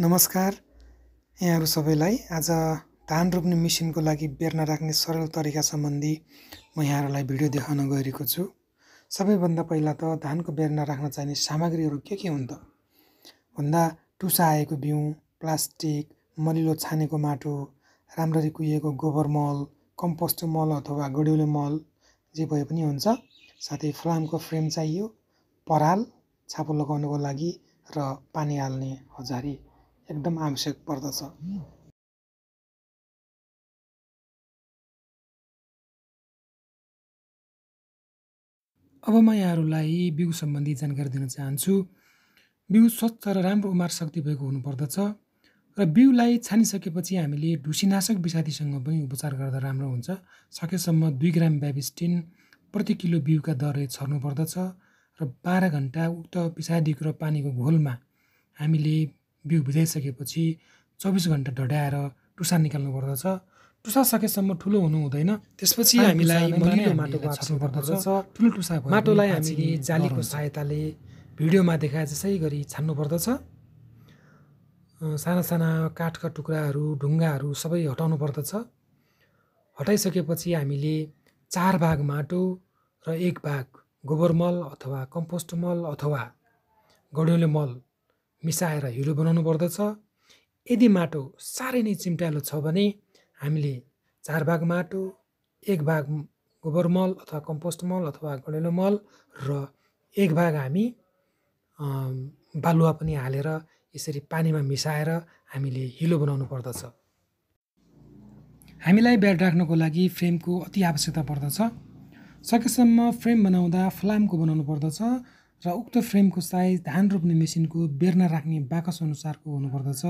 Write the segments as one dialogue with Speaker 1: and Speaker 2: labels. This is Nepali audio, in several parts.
Speaker 1: नमस्कार यहाँहरू सबैलाई आज धान रोप्ने मिसिनको लागि बेर्न राख्ने सरल तरिका सम्बन्धी म यहाँहरूलाई भिडियो देखाउन गइरहेको छु सबैभन्दा पहिला त धानको बेर्न राख्न चाहिने सामग्रीहरू के के हुन् त भन्दा टुसा आएको बिउ प्लास्टिक मलिलो छानेको माटो राम्ररी कुहिएको गोबर मल कम्पोस्ट मल अथवा गड्यौलो मल जे भए पनि हुन्छ साथै फ्लामको फ्रेम चाहियो पराल छापो लगाउनको लागि र पानी हाल्ने हजारी एकदम आवश्यक पर्दछ अब म यहाँहरूलाई बिउ सम्बन्धी जानकारी दिन चाहन्छु बिउ स्वच्छ र राम्रो उमार शक्ति भएको हुनुपर्दछ र बिउलाई छानिसकेपछि हामीले ढुसीनाशक विषादीसँग पनि उपचार गर्दा राम्रो हुन्छ सकेसम्म दुई ग्राम ब्याबिस्टिन प्रति किलो बिउका दरले छर्नुपर्दछ र बाह्र घन्टा उक्त विषादीको र पानीको घोलमा हामीले बिउ भिजाइसकेपछि चौबिस घन्टा ढड्याएर टुसा निकाल्नु पर्दछ टुसा सकेसम्म ठुलो हुनु हुँदैन त्यसपछि हामीलाई माटो पर्दछ ठुलो टुसा माटोलाई हामीले जालीको सहायताले भिडियोमा देखाए जसै गरी छान्नु पर्दछ साना साना काठका टुक्राहरू ढुङ्गाहरू सबै हटाउनु पर्दछ हटाइसकेपछि हामीले चार भाग माटो र एक भाग गोबर मल अथवा कम्पोस्ट मल अथवा गडौले मल मिसाएर हिलो बनाउनु पर्दछ यदि माटो साह्रै नै चिम्ट्यालो छ भने हामीले चार भाग माटो एक भाग गोबर मल अथवा कम्पोस्ट मल अथवा घडेलो मल र एक भाग हामी बालुवा पनि हालेर यसरी पानीमा मिसाएर हामीले हिलो बनाउनु पर्दछ हामीलाई ब्याड राख्नको लागि फ्रेमको अति आवश्यकता पर्दछ सकेसम्म फ्रेम बनाउँदा फ्लामको बनाउनु पर्दछ र उक्त फ्रेमको साइज धान रोप्ने मेसिनको बेर्ना राख्ने बाकस अनुसारको हुनुपर्दछ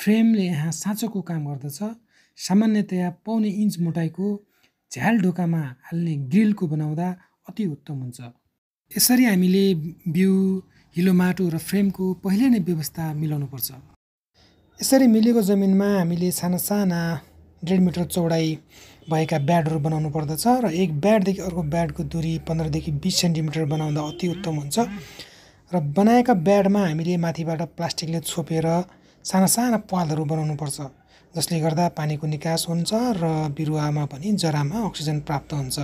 Speaker 1: फ्रेमले यहाँ साँचोको काम गर्दछ सामान्यतया पाउने इन्च मोटाइको झ्याल ढोकामा हाल्ने ग्रिलको बनाउँदा अति उत्तम हुन्छ यसरी हामीले बिउ हिलो माटो र फ्रेमको पहिले नै व्यवस्था मिलाउनुपर्छ यसरी मिलेको जमिनमा हामीले साना साना डेढ मिटर चौडाइ भएका ब्याडहरू बनाउनु पर्दछ र एक ब्याडदेखि अर्को ब्याडको दुरी पन्ध्रदेखि बिस सेन्टिमिटर बनाउँदा अति उत्तम हुन्छ र बनाएका ब्याडमा हामीले माथिबाट प्लास्टिकले छोपेर साना साना पालहरू बनाउनुपर्छ जसले गर्दा पानीको निकास हुन्छ र बिरुवामा पनि जरामा अक्सिजन प्राप्त हुन्छ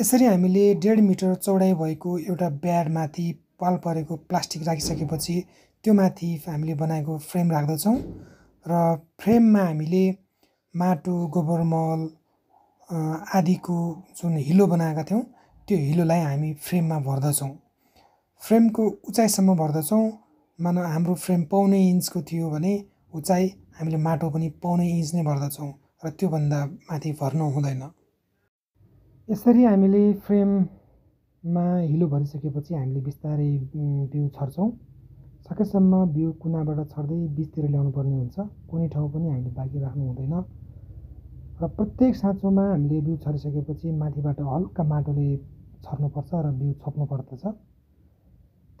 Speaker 1: यसरी हामीले डेढ मिटर चौडाइ भएको एउटा ब्याडमाथि पाल परेको प्लास्टिक राखिसकेपछि त्यो माथि हामीले बनाएको फ्रेम राख्दछौँ र फ्रेममा हामीले माटो गोबर मल आदिको जुन हिलो बनाएका थियौँ त्यो हिलोलाई हामी फ्रेममा भर्दछौँ फ्रेमको उचाइसम्म भर्दछौँ मानव हाम्रो फ्रेम पाउने इन्चको थियो भने उचाइ हामीले माटो पनि पाउने इन्च नै भर्दछौँ र त्योभन्दा माथि भर्नु हुँदैन यसरी हामीले फ्रेममा हिलो भरिसकेपछि हामीले बिस्तारै बिउ छर्छौँ सकेसम्म बिउ कुनाबाट छर्दै बिचतिर ल्याउनु पर्ने हुन्छ कुनै ठाउँ पनि हामीले बाँकी राख्नु हुँदैन र प्रत्येक साँचोमा हामीले बिउ छरिसकेपछि माथिबाट हल्का माटोले छर्नुपर्छ र बिउ छोप्नु पर्दछ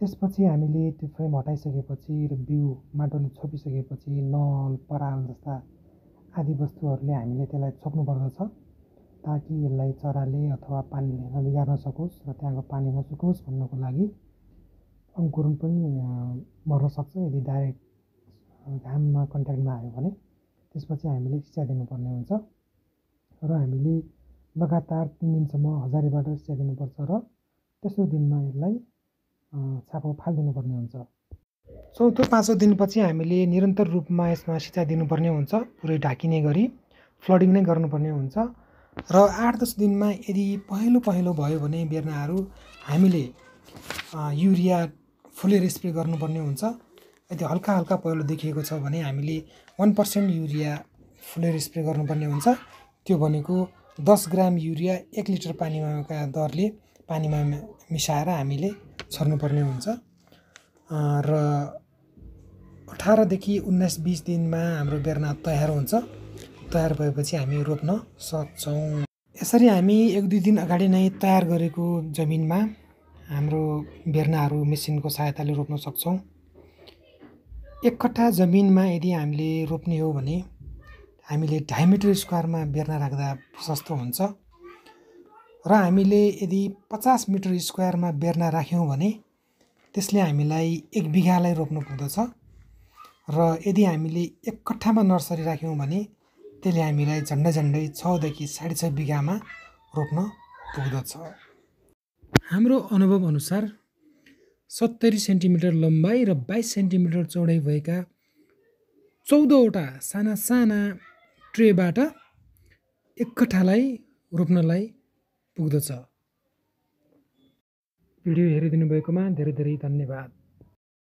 Speaker 1: त्यसपछि हामीले त्यो फ्रेम हटाइसकेपछि र बिउ माटोले छोपिसकेपछि नल पराल जस्ता आदि वस्तुहरूले हामीले त्यसलाई छोप्नु पर्दछ ताकि यसलाई चराले अथवा पानीले नबिगार्न सकोस् र त्यहाँको पानी नसुकोस् भन्नको लागि अङ्कुरन पनि सक्छ यदि डाइरेक्ट घाममा कन्ट्याक्टमा आयो भने त्यसपछि हामीले सिँचाइ दिनुपर्ने हुन्छ र हामीले लगातार तिन दिनसम्म हजारीबाट सिँचाइ दिनुपर्छ र तेस्रो दिनमा यसलाई छापो फालिदिनुपर्ने हुन्छ चौथो पाँचौँ दिनपछि हामीले निरन्तर रूपमा यसमा सिँचाइ दिनुपर्ने हुन्छ पुरै ढाकिने गरी फ्लडिङ नै गर्नुपर्ने हुन्छ र आठ दस दिनमा यदि पहेँलो पहेँलो भयो भने बेर्नाहरू हामीले युरिया फुलेर स्प्रे गर्नुपर्ने हुन्छ यदि हल्का हल्का पहिलो देखिएको छ भने हामीले वान पर्सेन्ट युरिया फुलेर स्प्रे गर्नुपर्ने हुन्छ त्यो भनेको दस ग्राम युरिया एक लिटर पानीमाका दरले पानीमा मिसाएर हामीले छर्नुपर्ने हुन्छ र अठारदेखि उन्नाइस बिस दिनमा हाम्रो बेर्ना तयार हुन्छ तयार भएपछि हामी रोप्न सक्छौँ यसरी हामी एक दुई दिन अगाडि नै तयार गरेको जमिनमा हाम्रो बेर्नाहरू मेसिनको सहायताले रोप्न सक्छौँ एक कट्ठा जमिनमा यदि हामीले रोप्ने हो भने हामीले ढाई मिटर स्क्वायरमा बेर्ना राख्दा सस्तो हुन्छ र हामीले यदि पचास मिटर स्क्वायरमा बेर्ना राख्यौँ भने त्यसले हामीलाई एक बिघालाई रोप्नु पुग्दछ र यदि हामीले एक कट्ठामा नर्सरी राख्यौँ भने त्यसले हामीलाई झन्डै झन्डै छदेखि साढे छ बिघामा रोप्न पुग्दछ हाम्रो अनुभव अनुसार सत्तरी सेन्टिमिटर लम्बाइ र बाइस सेन्टिमिटर चौडाइ भएका चौधवटा साना साना ट्रेबाट एकठालाई रोप्नलाई पुग्दछ भिडियो हेरिदिनु भएकोमा धेरै धेरै धन्यवाद